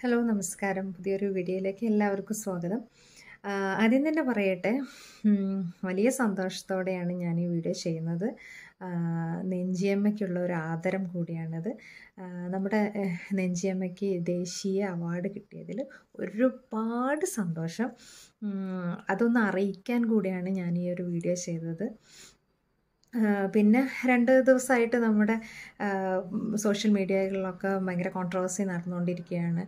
hello നമസ്കാരം പുതിയൊരു വീഡിയോയിലേക്ക് എല്ലാവർക്കും സ്വാഗതം ആദ്യം തന്നെ പറയട്ടെ വലിയ സന്തോഷത്തോടെയാണ് ഞാൻ ഈ വീഡിയോ ചെയ്യുന്നത് നെഞ്ചിയമ്മയ്ക്കുള്ള ഒരു ആദരം കൂടിയാണിത് നമ്മുടെ നെഞ്ചിയമ്മയ്ക്ക് ദേശീയ അവാർഡ് കിട്ടിയതിൽ ഒരുപാട് സന്തോഷം അതൊന്ന് അറിയിക്കാൻ കൂടിയാണ് ഞാൻ ഈ ഒരു വീഡിയോ ചെയ്തത് പിന്നെ രണ്ട് ദിവസമായിട്ട് നമ്മുടെ സോഷ്യൽ മീഡിയകളിലൊക്കെ ഭയങ്കര കോൺട്രവേഴ്സി നടന്നുകൊണ്ടിരിക്കുകയാണ്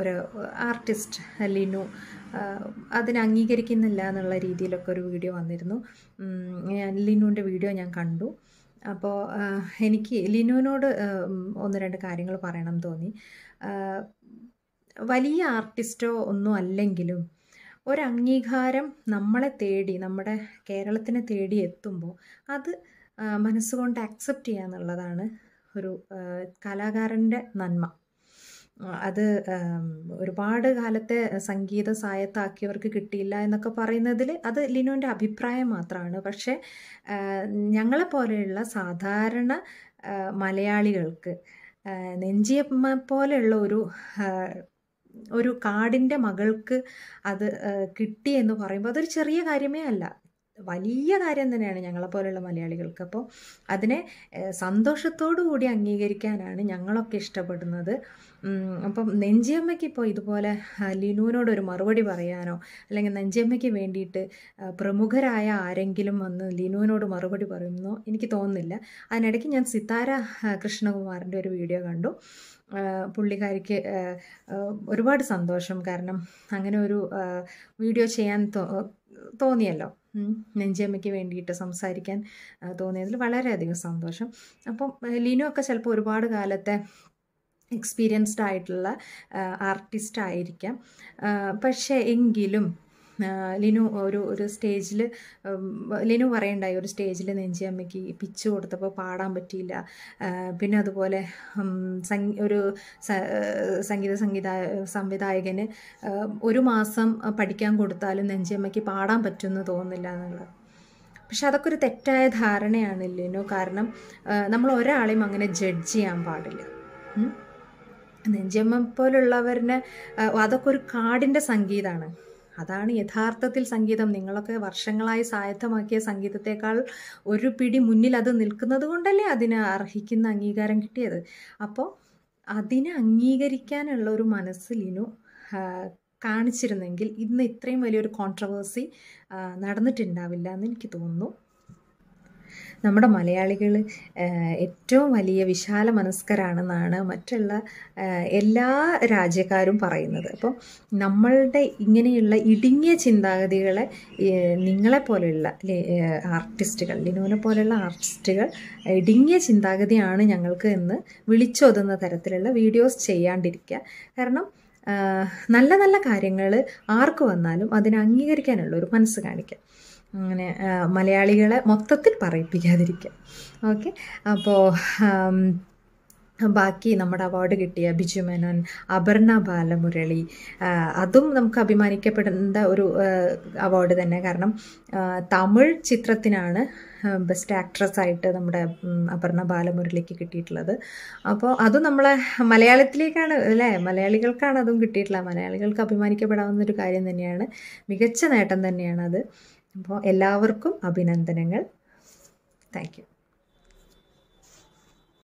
ഒരു ആർട്ടിസ്റ്റ് ലിനു അതിനെ അംഗീകരിക്കുന്നില്ല എന്നുള്ള രീതിയിലൊക്കെ ഒരു വീഡിയോ വന്നിരുന്നു ഞാൻ ലിനുവിൻ്റെ വീഡിയോ ഞാൻ കണ്ടു അപ്പോൾ എനിക്ക് ലിനുവിനോട് ഒന്ന് രണ്ട് കാര്യങ്ങൾ പറയണം തോന്നി വലിയ ആർട്ടിസ്റ്റോ ഒന്നും അല്ലെങ്കിലും ഒരംഗീകാരം നമ്മളെ തേടി നമ്മുടെ കേരളത്തിനെ തേടി എത്തുമ്പോൾ അത് മനസ്സുകൊണ്ട് അക്സെപ്റ്റ് ചെയ്യുക എന്നുള്ളതാണ് ഒരു കലാകാരൻ്റെ നന്മ അത് ഒരുപാട് കാലത്തെ സംഗീത സായത്താക്കിയവർക്ക് കിട്ടിയില്ല എന്നൊക്കെ പറയുന്നതിൽ അത് ലിനുവിൻ്റെ അഭിപ്രായം മാത്രമാണ് പക്ഷേ ഞങ്ങളെപ്പോലെയുള്ള സാധാരണ മലയാളികൾക്ക് നെഞ്ചിയമ്മ പോലെയുള്ള ഒരു ഒരു കാടിൻ്റെ മകൾക്ക് അത് കിട്ടി എന്ന് പറയുമ്പോൾ അതൊരു ചെറിയ കാര്യമേ അല്ല വലിയ കാര്യം തന്നെയാണ് പോലെയുള്ള മലയാളികൾക്ക് അപ്പോൾ അതിനെ സന്തോഷത്തോടു കൂടി അംഗീകരിക്കാനാണ് ഞങ്ങളൊക്കെ ഇഷ്ടപ്പെടുന്നത് അപ്പം നെഞ്ചിയമ്മയ്ക്ക് ഇപ്പോൾ ഇതുപോലെ ലിനുവിനോടൊരു മറുപടി പറയാനോ അല്ലെങ്കിൽ നെഞ്ചിയമ്മയ്ക്ക് വേണ്ടിയിട്ട് പ്രമുഖരായ ആരെങ്കിലും വന്ന് ലിനുവിനോട് മറുപടി പറയുന്നോ എനിക്ക് തോന്നുന്നില്ല അതിനിടയ്ക്ക് ഞാൻ സിത്താര കൃഷ്ണകുമാറിൻ്റെ ഒരു വീഡിയോ കണ്ടു പുള്ളിക്കാരിക്ക് ഒരുപാട് സന്തോഷം കാരണം അങ്ങനെ ഒരു വീഡിയോ ചെയ്യാൻ തോന്നിയല്ലോ നെഞ്ചമ്മയ്ക്ക് വേണ്ടിയിട്ട് സംസാരിക്കാൻ തോന്നിയതിൽ വളരെയധികം സന്തോഷം അപ്പം ലിനു ഒക്കെ ചിലപ്പോൾ ഒരുപാട് കാലത്തെ എക്സ്പീരിയൻസ്ഡ് ആയിട്ടുള്ള ആർട്ടിസ്റ്റ് ആയിരിക്കാം പക്ഷേ എങ്കിലും ലിനു ഒരു ഒരു സ്റ്റേജിൽ ലിനു പറയണ്ടായി ഒരു സ്റ്റേജിൽ അമ്മയ്ക്ക് പിച്ച് കൊടുത്തപ്പോൾ പാടാൻ പറ്റിയില്ല പിന്നെ അതുപോലെ ഒരു സംഗീത സംഗീത സംവിധായകന് ഒരു മാസം പഠിക്കാൻ കൊടുത്താലും അമ്മയ്ക്ക് പാടാൻ പറ്റുമെന്ന് തോന്നുന്നില്ല എന്നുള്ളത് പക്ഷെ അതൊക്കെ ഒരു തെറ്റായ ധാരണയാണ് ലിനു കാരണം നമ്മൾ ഒരാളെയും അങ്ങനെ ജഡ്ജ് ചെയ്യാൻ പാടില്ല നെഞ്ചമ്മ പോലുള്ളവരിനെ അതൊക്കെ ഒരു കാടിൻ്റെ സംഗീതമാണ് അതാണ് യഥാർത്ഥത്തിൽ സംഗീതം നിങ്ങളൊക്കെ വർഷങ്ങളായി സായത്തമാക്കിയ സംഗീതത്തെക്കാൾ ഒരു പിടി മുന്നിൽ അത് നിൽക്കുന്നത് കൊണ്ടല്ലേ അതിന് അർഹിക്കുന്ന അംഗീകാരം കിട്ടിയത് അപ്പോൾ അതിനെ അംഗീകരിക്കാനുള്ള ഒരു മനസ്സിലിനു കാണിച്ചിരുന്നെങ്കിൽ ഇന്ന് ഇത്രയും വലിയൊരു കോൺട്രവേഴ്സി നടന്നിട്ടുണ്ടാവില്ല എന്ന് എനിക്ക് തോന്നുന്നു നമ്മുടെ മലയാളികൾ ഏറ്റവും വലിയ വിശാല മനസ്കരാണെന്നാണ് മറ്റുള്ള എല്ലാ രാജ്യക്കാരും പറയുന്നത് അപ്പോൾ നമ്മളുടെ ഇങ്ങനെയുള്ള ഇടുങ്ങിയ ചിന്താഗതികളെ നിങ്ങളെ പോലെയുള്ള ആർട്ടിസ്റ്റുകൾ ലിനോനെ പോലെയുള്ള ആർട്ടിസ്റ്റുകൾ ഇടുങ്ങിയ ചിന്താഗതിയാണ് ഞങ്ങൾക്ക് എന്ന് വിളിച്ചോതുന്ന തരത്തിലുള്ള വീഡിയോസ് ചെയ്യാണ്ടിരിക്കുക കാരണം നല്ല നല്ല കാര്യങ്ങൾ ആർക്ക് വന്നാലും അതിനെ അംഗീകരിക്കാനുള്ള ഒരു മനസ്സ് കാണിക്കുക അങ്ങനെ മലയാളികളെ മൊത്തത്തിൽ പറയിപ്പിക്കാതിരിക്കുക ഓക്കെ അപ്പോൾ ബാക്കി നമ്മുടെ അവാർഡ് കിട്ടിയ ബിജു മേനോൻ അപർണ ബാലമുരളി അതും നമുക്ക് അഭിമാനിക്കപ്പെടുന്ന ഒരു അവാർഡ് തന്നെ കാരണം തമിഴ് ചിത്രത്തിനാണ് ബെസ്റ്റ് ആക്ട്രസ് ആയിട്ട് നമ്മുടെ അപർണ ബാലമുരളിക്ക് കിട്ടിയിട്ടുള്ളത് അപ്പോൾ അതും നമ്മളെ മലയാളത്തിലേക്കാണ് അല്ലേ മലയാളികൾക്കാണ് അതും കിട്ടിയിട്ടുള്ളത് മലയാളികൾക്ക് അഭിമാനിക്കപ്പെടാവുന്ന ഒരു കാര്യം തന്നെയാണ് മികച്ച നേട്ടം തന്നെയാണത് അപ്പോൾ എല്ലാവർക്കും അഭിനന്ദനങ്ങൾ താങ്ക്